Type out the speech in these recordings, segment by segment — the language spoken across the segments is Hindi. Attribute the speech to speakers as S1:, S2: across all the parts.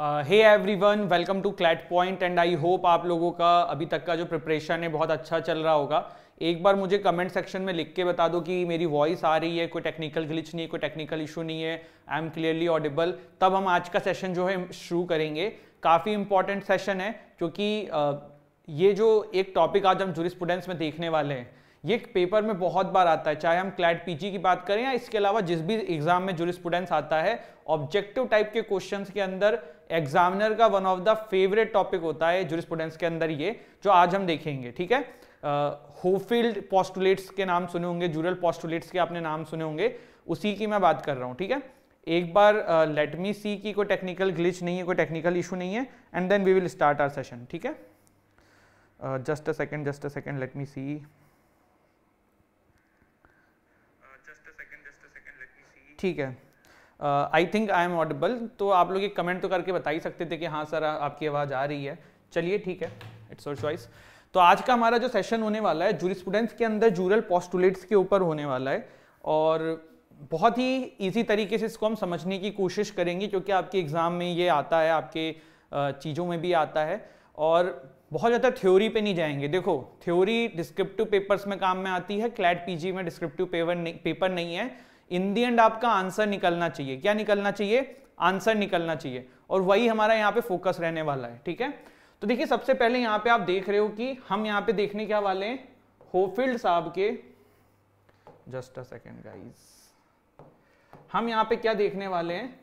S1: Hey everyone welcome to CLAT point and I hope आप लोगों का अभी तक का जो प्रिपरेशन है बहुत अच्छा चल रहा होगा एक बार मुझे कमेंट सेक्शन में लिख के बता दो कि मेरी वॉइस आ रही है कोई टेक्निकल ग्लिच नहीं है कोई टेक्निकल इशू नहीं है आई एम क्लियरली ऑडिबल तब हम आज का सेशन जो है शुरू करेंगे काफ़ी इंपॉर्टेंट सेशन है क्योंकि uh, ये जो एक टॉपिक आज हम जूरिस्पूडेंट्स में देखने वाले हैं ये पेपर में बहुत बार आता है चाहे हम क्लैट पीजी की बात करें या इसके अलावा जिस भी एग्जाम में जुरिस्पूडेंस आता है ऑब्जेक्टिव टाइप के क्वेश्चंस के अंदर एग्जामिनर का one of the favourite topic होता है जुरिस्पूडेंस के अंदर ये जो आज हम देखेंगे ठीक है होफील्ड पॉस्टुलेट्स के नाम सुने होंगे जूरल पॉस्टुलेट्स के आपने नाम सुने होंगे उसी की मैं बात कर रहा हूँ ठीक है एक बार लेट मी सी की कोई टेक्निकल ग्लिच नहीं है कोई टेक्निकल इशू नहीं है and then we will start our session ठीक है just a second just a second let me see ठीक है I think I am audible तो आप लोग एक कमेंट तो करके बता ही सकते थे कि हाँ सर आपकी आवाज़ आ रही है चलिए ठीक है इट्स योर चॉइस तो आज का हमारा जो सेशन होने वाला है जूरिस्पूडेंस के अंदर जूरल पॉस्टुलेट्स के ऊपर होने वाला है और बहुत ही इजी तरीके से इसको हम समझने की कोशिश करेंगे क्योंकि आपके एग्ज़ाम में ये आता है आपके चीज़ों में भी आता है और बहुत ज़्यादा थ्योरी पे नहीं जाएंगे देखो थ्योरी डिस्क्रिप्टिव पेपर्स में काम में आती है क्लैट पीजी में डिस्क्रिप्टिव पेपर नहीं पेपर नहीं है इन दी एंड आपका आंसर निकलना चाहिए क्या निकलना चाहिए आंसर निकलना चाहिए और वही हमारा यहाँ पे फोकस रहने वाला है ठीक है तो देखिए सबसे पहले यहाँ पे आप देख रहे हो कि हम यहाँ पे देखने क्या वाले हैं होफील्ड साहब के जस्ट अ सेकेंड गाइज हम यहाँ पे क्या देखने वाले हैं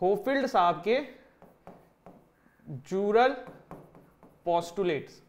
S1: होफील्ड साहब के जूरल पॉस्टुलेट्स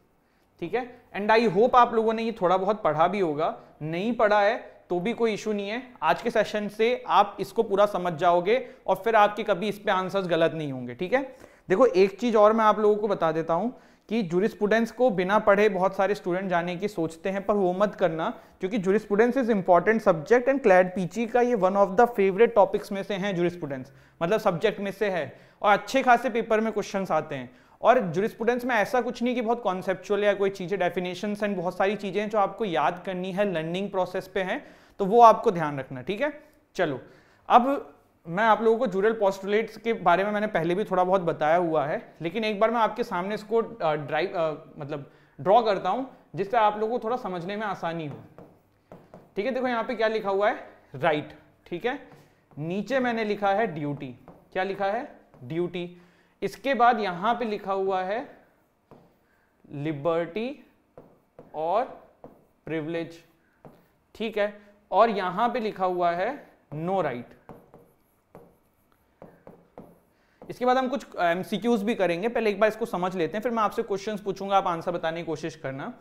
S1: ठीक है एंड आई होप आप लोगों ने ये थोड़ा बहुत पढ़ा भी होगा नहीं पढ़ा है तो भी कोई इशू नहीं है आज के सेशन से आप इसको पूरा समझ जाओगे और फिर आपके कभी इस पर आंसर्स गलत नहीं होंगे ठीक है देखो एक चीज़ और मैं आप लोगों को बता देता हूं कि जुरिस्पूडेंट्स को बिना पढ़े बहुत सारे स्टूडेंट जाने की सोचते हैं पर वो मत करना क्योंकि jurisprudence is important subject and CLAT PG का ये one of the favourite topics में से हैं जुरिस्पूडेंट्स मतलब सब्जेक्ट में से है और अच्छे खासे पेपर में क्वेश्चंस आते हैं और जुरिस्पूडेंस में ऐसा कुछ नहीं कि बहुत कॉन्सेप्चुअल या कोई चीज़ें डेफिनेशन एंड बहुत सारी चीज़ें जो आपको याद करनी है लर्निंग प्रोसेस पे है तो वो आपको ध्यान रखना ठीक है चलो अब मैं आप लोगों को जूरल पॉस्टुलेट्स के बारे में मैंने पहले भी थोड़ा बहुत बताया हुआ है लेकिन एक बार मैं आपके सामने इसको ड्राइव मतलब ड्रॉ करता हूं जिससे आप लोगों को थोड़ा समझने में आसानी हो ठीक है देखो यहाँ पे क्या लिखा हुआ है राइट right, ठीक है नीचे मैंने लिखा है ड्यूटी क्या लिखा है ड्यूटी इसके बाद यहां पे लिखा हुआ है लिबर्टी और प्रिविलेज ठीक है और यहां पे लिखा हुआ है नो no राइट right. इसके बाद हम कुछ एमसीक्यूज भी करेंगे पहले एक बार इसको समझ लेते हैं फिर मैं आपसे क्वेश्चंस पूछूंगा आप आंसर बताने की कोशिश करना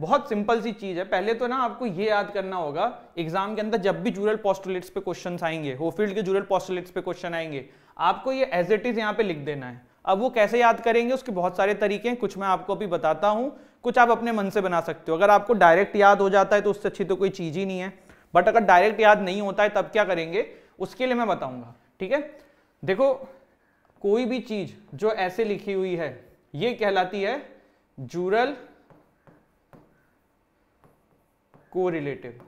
S1: बहुत सिंपल सी चीज है पहले तो ना आपको यह याद करना होगा एग्जाम के अंदर जब भी जूरल पॉस्टुलेट्स पे क्वेश्चन आएंगे होफील्ड के जूरल पॉस्टुलेट्स पे क्वेश्चन आएंगे आपको ये एज इट इज़ यहाँ पे लिख देना है अब वो कैसे याद करेंगे उसके बहुत सारे तरीके हैं कुछ मैं आपको अभी बताता हूँ कुछ आप अपने मन से बना सकते हो अगर आपको डायरेक्ट याद हो जाता है तो उससे अच्छी तो कोई चीज़ ही नहीं है बट अगर डायरेक्ट याद नहीं होता है तब क्या करेंगे उसके लिए मैं बताऊंगा ठीक है देखो कोई भी चीज़ जो ऐसे लिखी हुई है ये कहलाती है जूरल कोरिलेटिव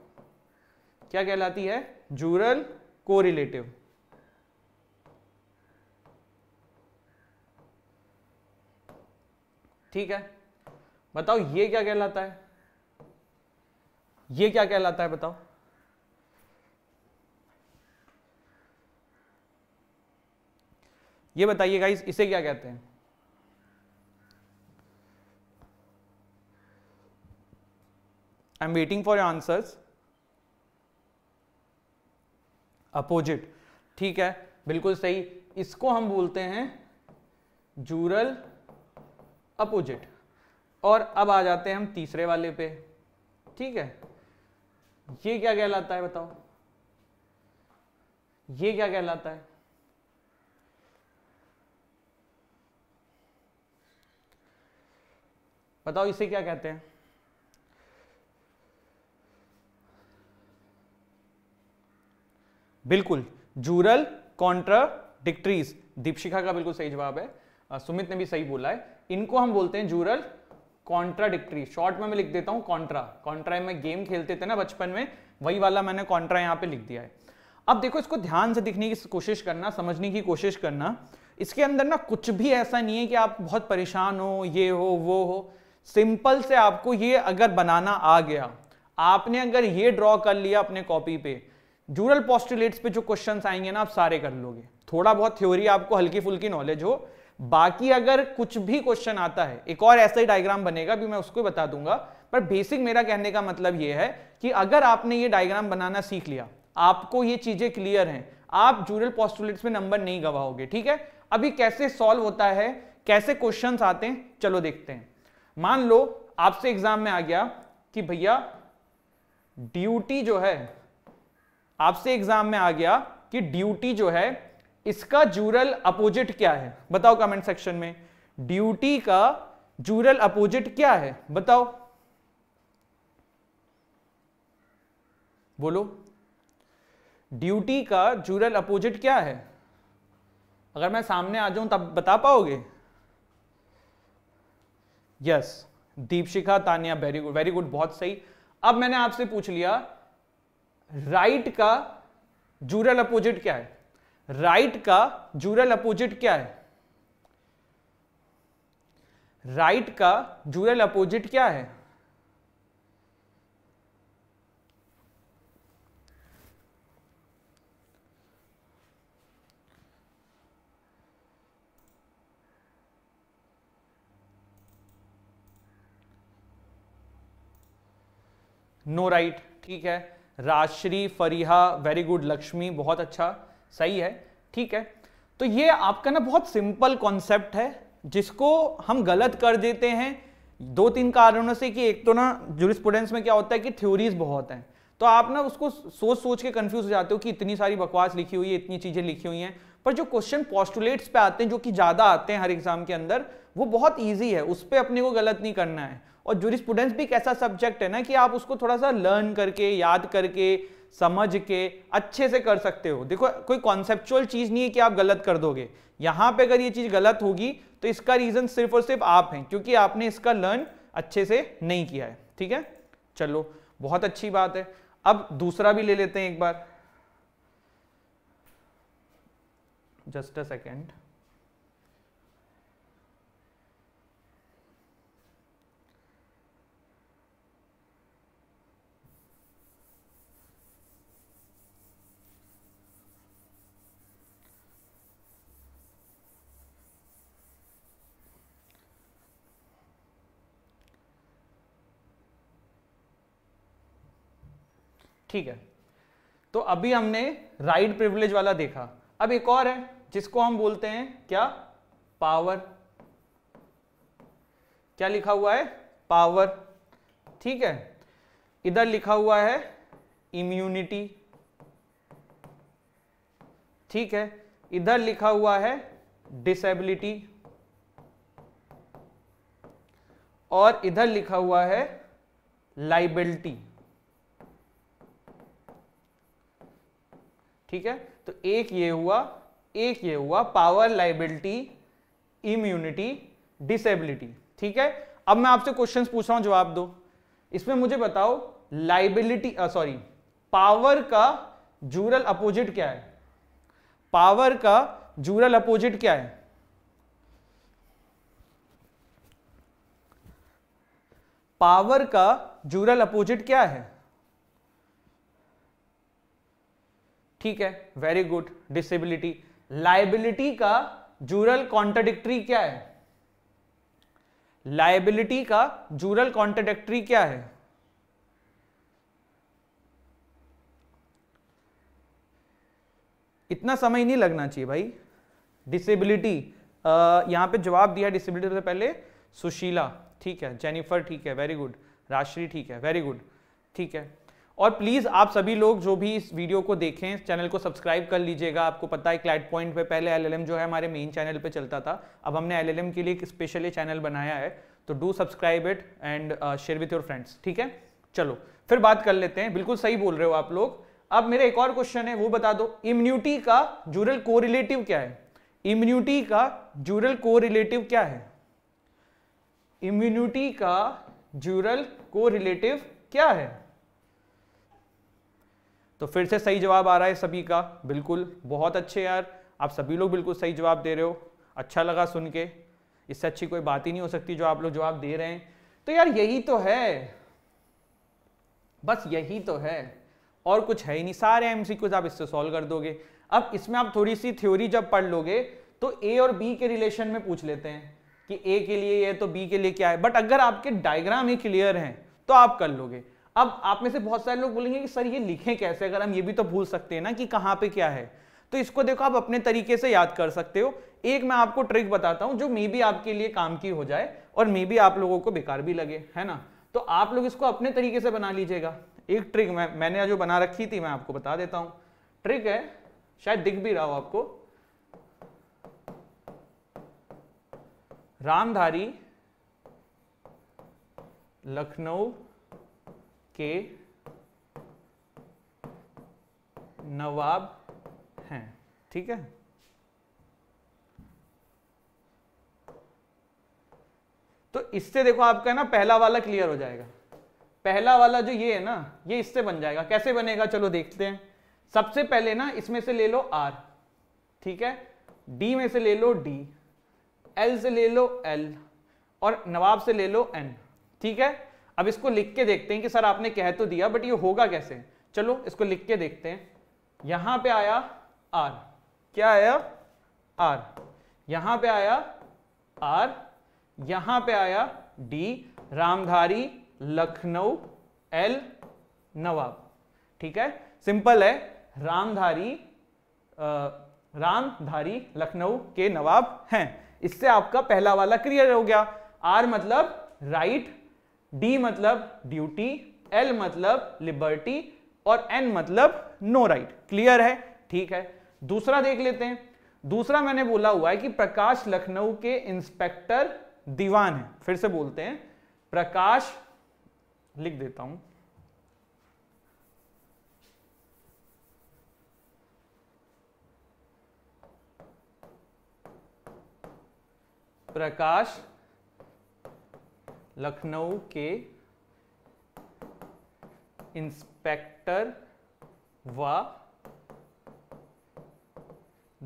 S1: क्या कहलाती है जूरल कोरिलेटिव ठीक है बताओ ये क्या कहलाता है ये क्या कहलाता है बताओ ये बताइए गाइस इसे क्या कहते हैं I am waiting for your answers opposite ठीक है बिल्कुल सही इसको हम बोलते हैं जूरल अपोजिट और अब आ जाते हैं हम तीसरे वाले पे ठीक है ये क्या कहलाता है बताओ ये क्या कहलाता है बताओ इसे क्या कहते हैं बिल्कुल जूरल कॉन्ट्राडिक्ट्रीज दीपशिखा का बिल्कुल सही जवाब है सुमित ने भी सही बोला है इनको हम बोलते हैं जूरल कॉन्ट्राडिक्ट्री शॉर्ट में मैं लिख देता हूं कॉन्ट्रा कॉन्ट्रा में गेम खेलते थे ना बचपन में वही वाला मैंने कॉन्ट्रा यहां पे लिख दिया है अब देखो इसको ध्यान से दिखने की कोशिश करना समझने की कोशिश करना इसके अंदर ना कुछ भी ऐसा नहीं है कि आप बहुत परेशान हो ये हो वो हो सिंपल से आपको ये अगर बनाना आ गया आपने अगर ये ड्रॉ कर लिया अपने कॉपी पे जूरल पॉस्टुलेट्स पे जो क्वेश्चंस आएंगे ना आप सारे कर लोगे थोड़ा बहुत थ्योरी आपको हल्की फुल्की नॉलेज हो बाकी अगर कुछ भी क्वेश्चन आता है एक और ऐसा ही डायग्राम बनेगा भी मैं उसको बता दूंगा पर बेसिक मेरा कहने का मतलब यह है कि अगर आपने ये डायग्राम बनाना सीख लिया आपको ये चीजें क्लियर हैं आप जूरल पॉस्टुलेट्स में नंबर नहीं गवाओगे ठीक है अभी कैसे सॉल्व होता है कैसे क्वेश्चन आते हैं चलो देखते हैं मान लो आपसे एग्जाम में आ गया कि भैया ड्यूटी जो है आपसे एग्जाम में आ गया कि ड्यूटी जो है इसका जूरल अपोजिट क्या है बताओ कमेंट सेक्शन में ड्यूटी का जूरल अपोजिट क्या है बताओ बोलो ड्यूटी का जूरल अपोजिट क्या है अगर मैं सामने आ जाऊं तब बता पाओगे yes Deepshikha Tania very good very good बहुत सही अब मैंने आपसे पूछ लिया राइट का जूरल अपोजिट क्या है राइट का जूरल अपोजिट क्या है राइट का जूरल अपोजिट क्या है नो राइट ठीक है राजश्री फरीहा वेरी गुड लक्ष्मी बहुत अच्छा सही है ठीक है तो ये आपका ना बहुत सिंपल कॉन्सेप्ट है जिसको हम गलत कर देते हैं दो तीन कारणों से कि एक तो ना जूरिस्पूडेंस में क्या होता है कि थ्योरीज बहुत हैं तो आप ना उसको सोच सोच के कंफ्यूज हो जाते हो कि इतनी सारी बकवास लिखी हुई है इतनी चीज़ें लिखी हुई हैं पर जो क्वेश्चन पॉस्टुलेट्स पे आते हैं जो कि ज़्यादा आते हैं हर एग्जाम के अंदर वो बहुत ईजी है उस पर अपने को गलत नहीं करना है और जूरिस्पूडेंस भी एक ऐसा सब्जेक्ट है ना कि आप उसको थोड़ा सा लर्न करके याद करके समझ के अच्छे से कर सकते हो देखो कोई कॉन्सेप्चुअल चीज़ नहीं है कि आप गलत कर दोगे यहां पे अगर ये चीज़ गलत होगी तो इसका रीज़न सिर्फ और सिर्फ आप हैं क्योंकि आपने इसका लर्न अच्छे से नहीं किया है ठीक है चलो बहुत अच्छी बात है अब दूसरा भी ले लेते हैं एक बार जस्ट अ सेकेंड ठीक है तो अभी हमने राइट प्रिविलेज वाला देखा अब एक और है जिसको हम बोलते हैं क्या पावर क्या लिखा हुआ है पावर ठीक है इधर लिखा हुआ है इम्यूनिटी ठीक है इधर लिखा हुआ है डिसेबिलिटी और इधर लिखा हुआ है लाइबिलिटी ठीक है तो एक ये हुआ एक ये हुआ पावर लाइबिलिटी इम्यूनिटी डिसेबिलिटी ठीक है अब मैं आपसे क्वेश्चन पूछ रहा हूं जवाब दो इसमें मुझे बताओ लाइबिलिटी सॉरी पावर का जूरल अपोजिट क्या है पावर का जूरल अपोजिट क्या है पावर का जूरल अपोजिट क्या है ठीक है वेरी गुड डिसेबिलिटी लाइबिलिटी का जूरल कॉन्ट्रडिक्ट्री क्या है लाइबिलिटी का जूरल कॉन्ट्रडिक्ट्री क्या है इतना समय नहीं लगना चाहिए भाई डिसेबिलिटी यहां पे जवाब दिया डिसेबिलिटी से पहले सुशीला ठीक है जेनिफर ठीक है वेरी गुड राश्री ठीक है वेरी गुड ठीक है और प्लीज़ आप सभी लोग जो भी इस वीडियो को देखें चैनल को सब्सक्राइब कर लीजिएगा आपको पता है क्लैट पॉइंट पे पहले एलएलएम जो है हमारे मेन चैनल पे चलता था अब हमने एलएलएम के लिए एक स्पेशली चैनल बनाया है तो do subscribe it and share with your friends ठीक है चलो फिर बात कर लेते हैं बिल्कुल सही बोल रहे हो आप लोग अब मेरा एक और क्वेश्चन है वो बता दो इम्यूनिटी का जूरल कोरिलेटिव क्या है इम्यूनिटी का जूरल को क्या है इम्यूनिटी का जूरल कोरिलेटिव क्या है तो फिर से सही जवाब आ रहा है सभी का बिल्कुल बहुत अच्छे यार आप सभी लोग बिल्कुल सही जवाब दे रहे हो अच्छा लगा सुन के इससे अच्छी कोई बात ही नहीं हो सकती जो आप लोग जवाब दे रहे हैं तो यार यही तो है बस यही तो है और कुछ है ही नहीं सारे एम आप इससे सॉल्व कर दोगे अब इसमें आप थोड़ी सी थ्योरी जब पढ़ लोगे तो ए और बी के रिलेशन में पूछ लेते हैं कि ए के लिए ये तो बी के लिए क्या है बट अगर आपके डायग्राम ही क्लियर हैं तो आप कर लोगे अब आप में से बहुत सारे लोग बोलेंगे कि सर ये लिखें कैसे अगर हम ये भी तो भूल सकते हैं ना कि कहाँ पे क्या है तो इसको देखो आप अपने तरीके से याद कर सकते हो एक मैं आपको ट्रिक बताता हूं जो मे बी आपके लिए काम की हो जाए और मे भी आप लोगों को बेकार भी लगे है ना तो आप लोग इसको अपने तरीके से बना लीजिएगा एक ट्रिक मैं मैंने जो बना रखी थी मैं आपको बता देता हूं ट्रिक है शायद दिख भी रहा हो आपको रामधारी लखनऊ के नवाब हैं ठीक है तो इससे देखो आपका है ना पहला वाला क्लियर हो जाएगा पहला वाला जो ये है ना ये इससे बन जाएगा कैसे बनेगा चलो देखते हैं सबसे पहले ना इसमें से ले लो आर ठीक है डी में से ले लो डी एल से ले लो एल और नवाब से ले लो एन ठीक है अब इसको लिख के देखते हैं कि सर आपने कह तो दिया बट ये होगा कैसे चलो इसको लिख के देखते हैं यहां पे आया आर क्या आया आर यहां पे आया आर यहां पे आया डी रामधारी लखनऊ एल नवाब ठीक है सिंपल है रामधारी रामधारी लखनऊ के नवाब हैं इससे आपका पहला वाला क्लियर हो गया आर मतलब राइट डी मतलब ड्यूटी एल मतलब लिबर्टी और एन मतलब नो राइट क्लियर है ठीक है दूसरा देख लेते हैं दूसरा मैंने बोला हुआ है कि प्रकाश लखनऊ के इंस्पेक्टर दीवान है फिर से बोलते हैं प्रकाश लिख देता हूं प्रकाश लखनऊ के इंस्पेक्टर व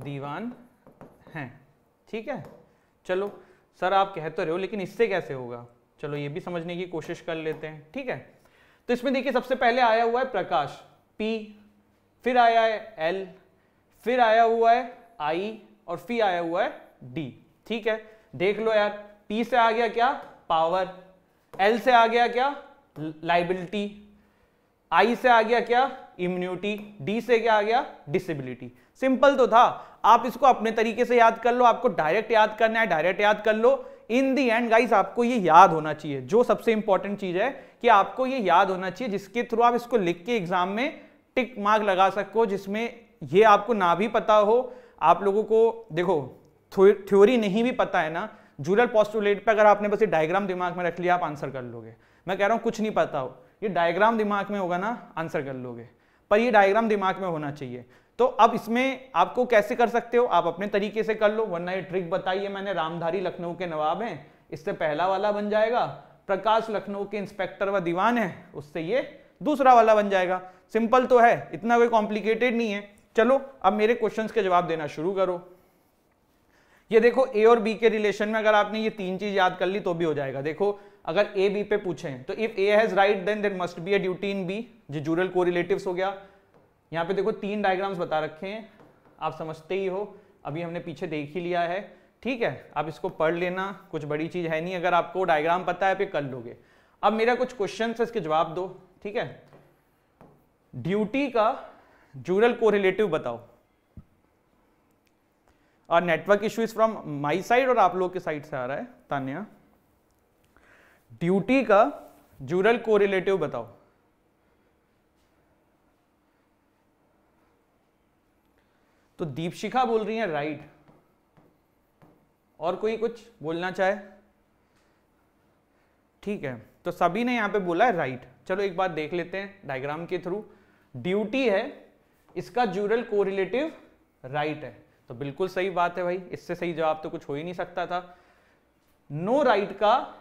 S1: दीवान हैं ठीक है चलो सर आप कह तो रहे हो लेकिन इससे कैसे होगा चलो ये भी समझने की कोशिश कर लेते हैं ठीक है तो इसमें देखिए सबसे पहले आया हुआ है प्रकाश पी फिर आया है एल फिर आया हुआ है आई और फिर आया हुआ है डी ठीक है देख लो यार पी से आ गया क्या पावर एल से आ गया क्या लाइबिलिटी आई से आ गया क्या इम्यूनिटी डी से क्या आ गया डिसेबिलिटी सिंपल तो था आप इसको अपने तरीके से याद कर लो आपको डायरेक्ट याद करना है डायरेक्ट याद कर लो इन दी एंड गाइस आपको ये याद होना चाहिए जो सबसे इंपॉर्टेंट चीज है कि आपको ये याद होना चाहिए जिसके थ्रू आप इसको लिख के एग्जाम में टिक मार्क लगा सको जिसमें ये आपको ना भी पता हो आप लोगों को देखो थ्योरी नहीं भी पता है ना जूरल पॉस्टुलेट पे अगर आपने बस ये डायग्राम दिमाग में रख लिया आप आंसर कर लोगे मैं कह रहा हूँ कुछ नहीं पता हो ये डायग्राम दिमाग में होगा ना आंसर कर लोगे पर ये डायग्राम दिमाग में होना चाहिए तो अब इसमें आपको कैसे कर सकते हो आप अपने तरीके से कर लो वरना ये ट्रिक बताइए मैंने रामधारी लखनऊ के नवाब हैं इससे पहला वाला बन जाएगा प्रकाश लखनऊ के इंस्पेक्टर व दीवान है उससे ये दूसरा वाला बन जाएगा सिंपल तो है इतना कोई कॉम्प्लिकेटेड नहीं है चलो अब मेरे क्वेश्चंस के जवाब देना शुरू करो ये देखो ए और बी के रिलेशन में अगर आपने ये तीन चीज याद कर ली तो भी हो जाएगा देखो अगर ए बी पे पूछें तो if A has right then there must be a duty in B जो जूरल को हो गया यहाँ पे देखो तीन डायग्राम्स बता रखे हैं आप समझते ही हो अभी हमने पीछे देख ही लिया है ठीक है आप इसको पढ़ लेना कुछ बड़ी चीज है नहीं अगर आपको डायग्राम पता है आप ये कर लोगे अब मेरा कुछ क्वेश्चन है इसके जवाब दो ठीक है ड्यूटी का जूरल कोरिलेटिव बताओ और network is from my side और आप लोग के साइड से आ रहा है तान्या ड्यूटी का जूरल कोरिलेटिव बताओ तो दीपशिखा बोल रही है राइट और कोई कुछ बोलना चाहे ठीक है तो सभी ने यहां पे बोला है राइट चलो एक बार देख लेते हैं डायग्राम के थ्रू ड्यूटी है इसका जूरल कोरिलेटिव राइट है तो बिल्कुल सही बात है भाई इससे सही जवाब तो कुछ हो ही नहीं सकता था नो no राइट right का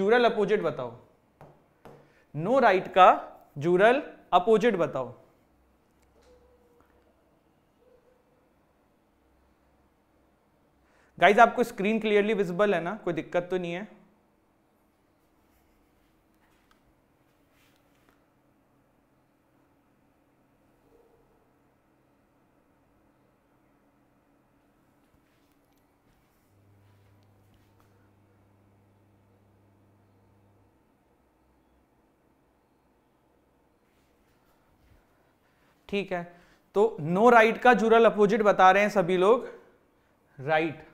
S1: जूरल अपोजिट बताओ नो no राइट right का जूरल अपोजिट बताओ गाइज आपको स्क्रीन क्लियरली विजिबल है ना कोई दिक्कत तो नहीं है ठीक है तो नो राइट का जुरल अपोजिट बता रहे हैं सभी लोग राइट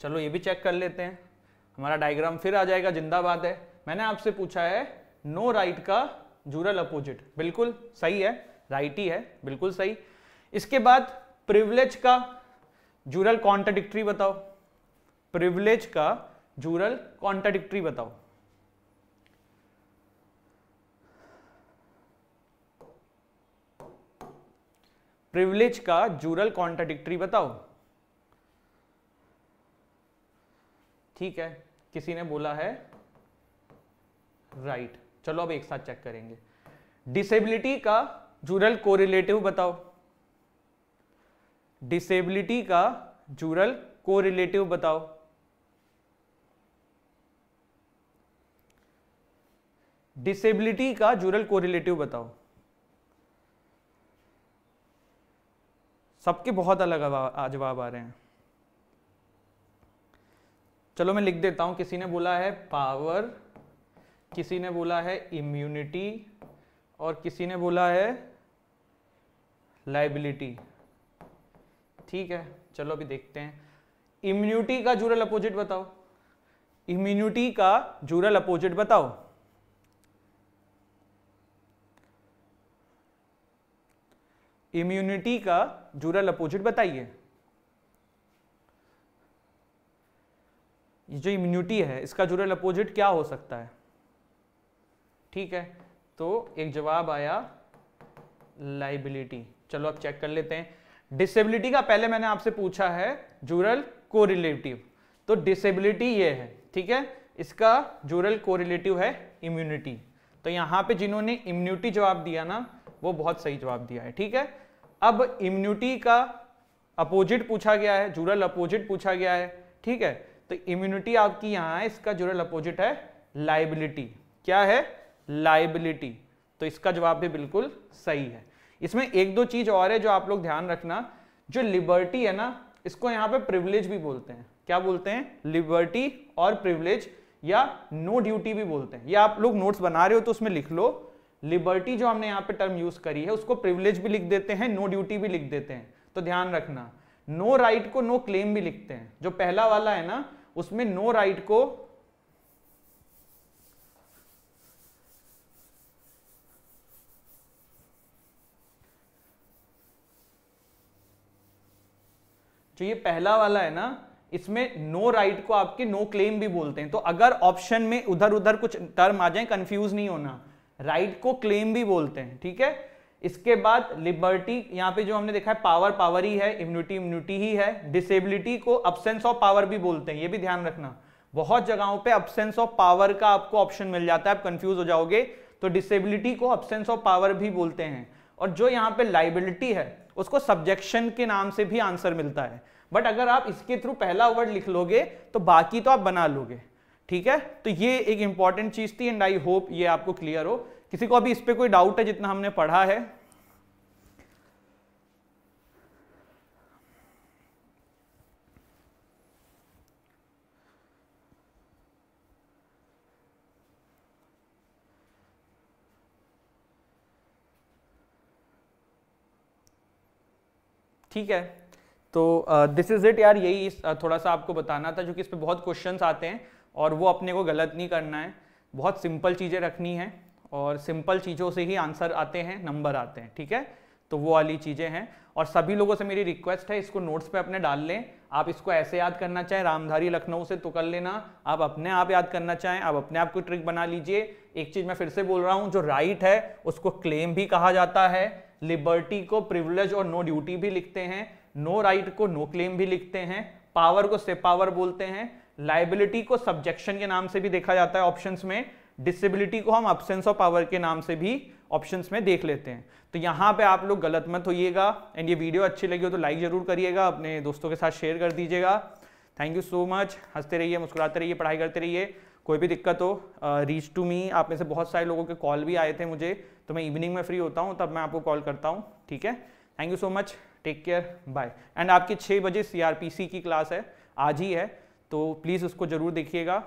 S1: चलो ये भी चेक कर लेते हैं हमारा डायग्राम फिर आ जाएगा जिंदाबाद है मैंने आपसे पूछा है नो राइट का जूरल अपोजिट बिल्कुल सही है राइट ही है बिल्कुल सही इसके बाद प्रिवलेज का जुरल कॉन्ट्रडिक्ट्री बताओ प्रिवलेज का जूरल कॉन्ट्रडिक्ट्री बताओ प्रिविलेज का जूरल कॉन्ट्राडिक्टरी बताओ ठीक है किसी ने बोला है राइट right. चलो अब एक साथ चेक करेंगे डिसेबिलिटी का जूरल कोरिलेटिव बताओ डिसेबिलिटी का जूरल कोरिलेटिव बताओ डिसेबिलिटी का जूरल कोरिलेटिव बताओ सबके बहुत अलग जवाब आ रहे हैं चलो मैं लिख देता हूं किसी ने बोला है पावर किसी ने बोला है इम्यूनिटी और किसी ने बोला है लाइबिलिटी ठीक है चलो अभी देखते हैं इम्यूनिटी का जूरल अपोजिट बताओ इम्यूनिटी का जूरल अपोजिट बताओ इम्यूनिटी का जूरल अपोजिट बताइए जो इम्यूनिटी है इसका जूरल अपोजिट क्या हो सकता है ठीक है तो एक जवाब आया लाइबिलिटी चलो अब चेक कर लेते हैं डिसेबिलिटी का पहले मैंने आपसे पूछा है जूरल कोरिलेटिव तो डिसेबिलिटी ये है ठीक है इसका जूरल कोरिलेटिव है इम्यूनिटी तो यहां पे जिन्होंने इम्यूनिटी जवाब दिया ना वो बहुत सही जवाब दिया है ठीक है अब इम्यूनिटी का अपोजिट पूछा गया है जुरल अपोजिट पूछा गया है ठीक है तो इम्यूनिटी आपकी यहां है इसका जुरल अपोजिट है लाइबिलिटी क्या है लाइबिलिटी तो इसका जवाब भी बिल्कुल सही है इसमें एक दो चीज और है जो आप लोग ध्यान रखना जो लिबर्टी है ना इसको यहां पे प्रिविलेज भी बोलते हैं क्या बोलते हैं लिबर्टी और प्रिविलेज या नो ड्यूटी भी बोलते हैं ये आप लोग नोट्स बना रहे हो तो उसमें लिख लो लिबर्टी जो हमने यहां पे टर्म यूज करी है उसको प्रिविलेज भी लिख देते हैं नो ड्यूटी भी लिख देते हैं तो ध्यान रखना नो no राइट right को नो no क्लेम भी लिखते हैं जो पहला वाला है ना उसमें नो no राइट right को जो ये पहला वाला है ना इसमें नो no राइट right को आपके नो no क्लेम भी बोलते हैं तो अगर ऑप्शन में उधर उधर कुछ टर्म आ जाए कंफ्यूज नहीं होना राइट को क्लेम भी बोलते हैं ठीक है इसके बाद लिबर्टी यहाँ पे जो हमने देखा है पावर पावर ही है इम्यूनिटी इम्यूनिटी ही है डिसेबिलिटी को अब्सेंस ऑफ पावर भी बोलते हैं ये भी ध्यान रखना बहुत जगहों पे अब्सेंस ऑफ पावर का आपको ऑप्शन मिल जाता है आप कंफ्यूज हो जाओगे तो डिसेबिलिटी को अब्सेंस ऑफ पावर भी बोलते हैं और जो यहाँ पे लाइबिलिटी है उसको सब्जेक्शन के नाम से भी आंसर मिलता है बट अगर आप इसके थ्रू पहला वर्ड लिख लोगे तो बाकी तो आप बना लोगे ठीक है तो ये एक इंपॉर्टेंट चीज थी एंड आई होप ये आपको क्लियर हो किसी को अभी इस पर कोई डाउट है जितना हमने पढ़ा है ठीक है तो दिस इज इट यार यही uh, थोड़ा सा आपको बताना था जो कि इस पर बहुत क्वेश्चंस आते हैं और वो अपने को गलत नहीं करना है बहुत सिंपल चीज़ें रखनी है और सिंपल चीज़ों से ही आंसर आते हैं नंबर आते हैं ठीक है तो वो वाली चीज़ें हैं और सभी लोगों से मेरी रिक्वेस्ट है इसको नोट्स पे अपने डाल लें आप इसको ऐसे याद करना चाहें रामधारी लखनऊ से तो कर लेना आप अपने आप याद करना चाहें आप अपने आप को ट्रिक बना लीजिए एक चीज़ मैं फिर से बोल रहा हूँ जो राइट है उसको क्लेम भी कहा जाता है लिबर्टी को प्रिवलेज और नो ड्यूटी भी लिखते हैं नो राइट को नो क्लेम भी लिखते हैं पावर को से पावर बोलते हैं लाइबिलिटी को सब्जेक्शन के नाम से भी देखा जाता है ऑप्शन में डिसेबिलिटी को हम अब्सेंस ऑफ पावर के नाम से भी ऑप्शंस में देख लेते हैं तो यहाँ पे आप लोग गलत मत होइएगा एंड ये वीडियो अच्छी लगी हो तो लाइक जरूर करिएगा अपने दोस्तों के साथ शेयर कर दीजिएगा थैंक यू सो मच हंसते रहिए मुस्कुराते रहिए पढ़ाई करते रहिए कोई भी दिक्कत हो रीच टू मी आप में से बहुत सारे लोगों के कॉल भी आए थे मुझे तो मैं इवनिंग में फ्री होता हूँ तब मैं आपको कॉल करता हूँ ठीक है thank you so much take care bye and आपकी छः बजे सी की क्लास है आज ही है तो प्लीज़ उसको ज़रूर देखिएगा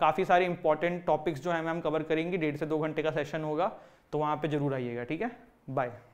S1: काफ़ी सारे इंपॉर्टेंट टॉपिक्स जो हैं मैम कवर करेंगी डेढ़ से दो घंटे का सेशन होगा तो वहाँ पर ज़रूर आइएगा ठीक है बाय